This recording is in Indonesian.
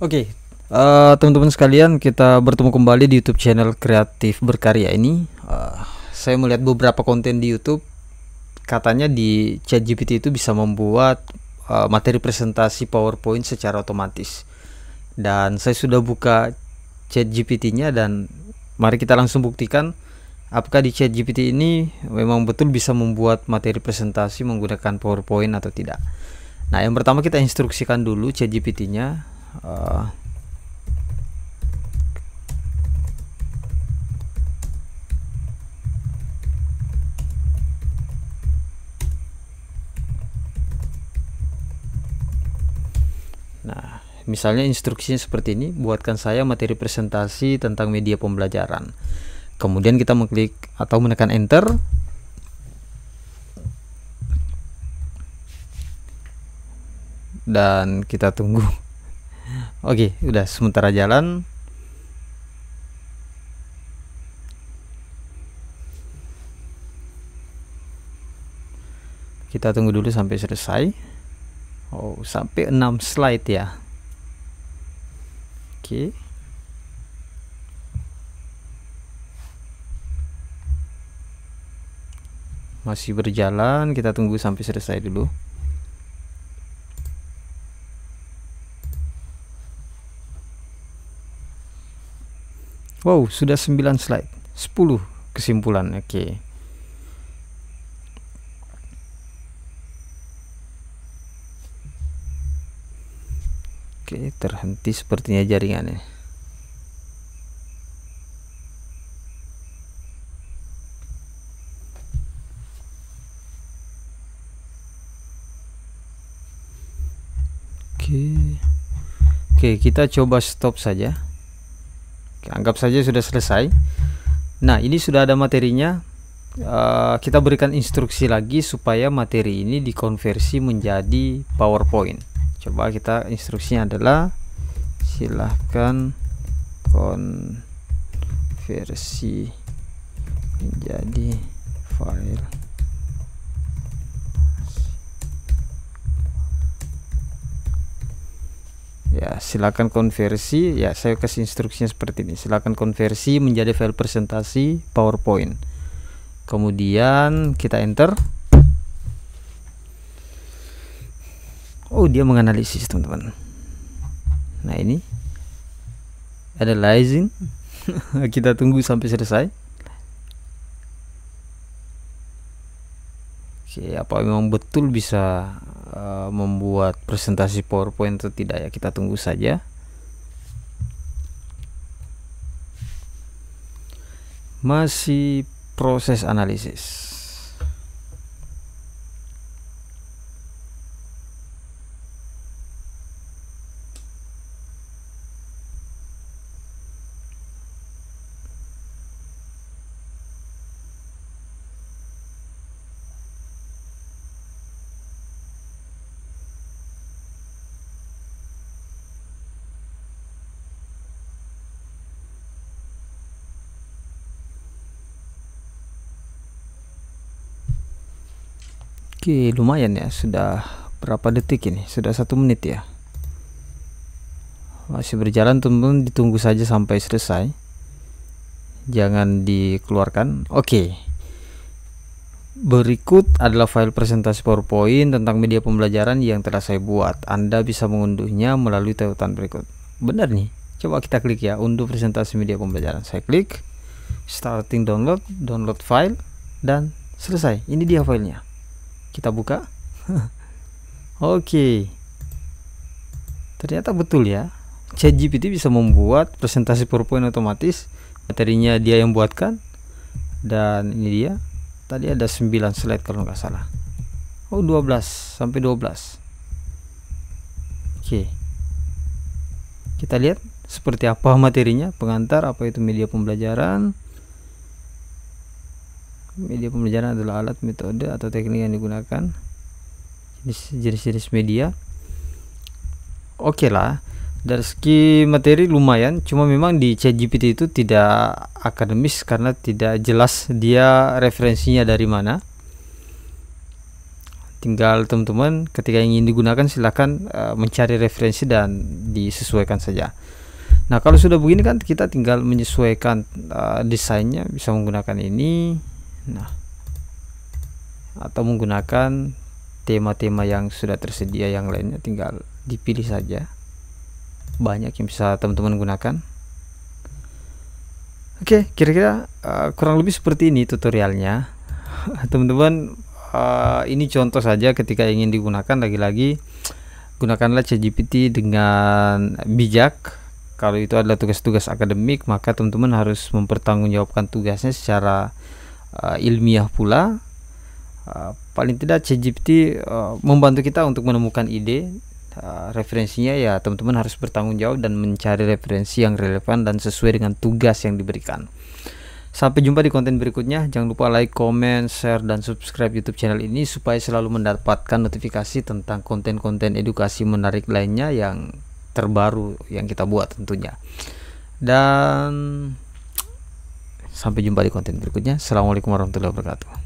Oke, okay. uh, eh, teman-teman sekalian, kita bertemu kembali di YouTube channel Kreatif Berkarya ini. Uh, saya melihat beberapa konten di YouTube, katanya di ChatGPT itu bisa membuat uh, materi presentasi PowerPoint secara otomatis. Dan saya sudah buka ChatGPT-nya dan mari kita langsung buktikan apakah di ChatGPT ini memang betul bisa membuat materi presentasi menggunakan PowerPoint atau tidak. Nah, yang pertama kita instruksikan dulu ChatGPT-nya Eh, nah, misalnya instruksinya seperti ini, buatkan saya materi presentasi tentang media pembelajaran. Kemudian kita mengklik atau menekan enter. Dan kita tunggu Oke, okay, udah sementara jalan. Kita tunggu dulu sampai selesai. Oh, sampai 6 slide ya. Oke. Okay. Masih berjalan, kita tunggu sampai selesai dulu. Wow, sudah 9 slide. 10 kesimpulan. Oke. Okay. Oke, okay, terhenti sepertinya jaringannya. Oke. Okay. Oke, kita coba stop saja anggap saja sudah selesai nah ini sudah ada materinya uh, kita berikan instruksi lagi supaya materi ini dikonversi menjadi powerpoint coba kita instruksinya adalah silahkan konversi menjadi file ya silakan konversi ya saya kasih instruksinya seperti ini silakan konversi menjadi file presentasi PowerPoint kemudian kita enter Oh dia menganalisis teman-teman nah ini analyzing kita tunggu sampai selesai Oke, apa memang betul bisa membuat presentasi PowerPoint atau tidak ya kita tunggu saja masih proses analisis Oke lumayan ya sudah berapa detik ini sudah satu menit ya masih berjalan teman-teman ditunggu saja sampai selesai jangan dikeluarkan oke berikut adalah file presentasi powerpoint tentang media pembelajaran yang telah saya buat anda bisa mengunduhnya melalui tautan berikut benar nih coba kita klik ya unduh presentasi media pembelajaran saya klik starting download download file dan selesai ini dia filenya kita buka oke okay. ternyata betul ya ChatGPT bisa membuat presentasi PowerPoint otomatis materinya dia yang buatkan dan ini dia tadi ada 9 slide kalau nggak salah oh 12 sampai 12 oke okay. kita lihat seperti apa materinya pengantar apa itu media pembelajaran media pembelajaran adalah alat metode atau teknik yang digunakan jenis-jenis media oke okay lah dari segi materi lumayan cuma memang di ChatGPT itu tidak akademis karena tidak jelas dia referensinya dari mana tinggal teman-teman ketika ingin digunakan silahkan uh, eh, mencari referensi dan disesuaikan saja nah kalau sudah begini kan kita tinggal menyesuaikan uh, desainnya bisa menggunakan ini nah atau menggunakan tema-tema yang sudah tersedia yang lainnya tinggal dipilih saja banyak yang bisa teman-teman gunakan oke kira-kira uh, kurang lebih seperti ini tutorialnya teman-teman uh, ini contoh saja ketika ingin digunakan lagi-lagi gunakanlah ChatGPT dengan bijak kalau itu adalah tugas-tugas akademik maka teman-teman harus mempertanggungjawabkan tugasnya secara uh, ilmiah pula uh, paling tidak ChatGPT uh, membantu kita untuk menemukan ide uh, referensinya ya teman-teman harus bertanggung jawab dan mencari referensi yang relevan dan sesuai dengan tugas yang diberikan Sampai jumpa di konten berikutnya. Jangan lupa like, comment, share, dan subscribe YouTube channel ini supaya selalu mendapatkan notifikasi tentang konten-konten edukasi menarik lainnya yang terbaru yang kita buat tentunya. Dan Sampai jumpa di konten berikutnya. Assalamualaikum warahmatullahi wabarakatuh.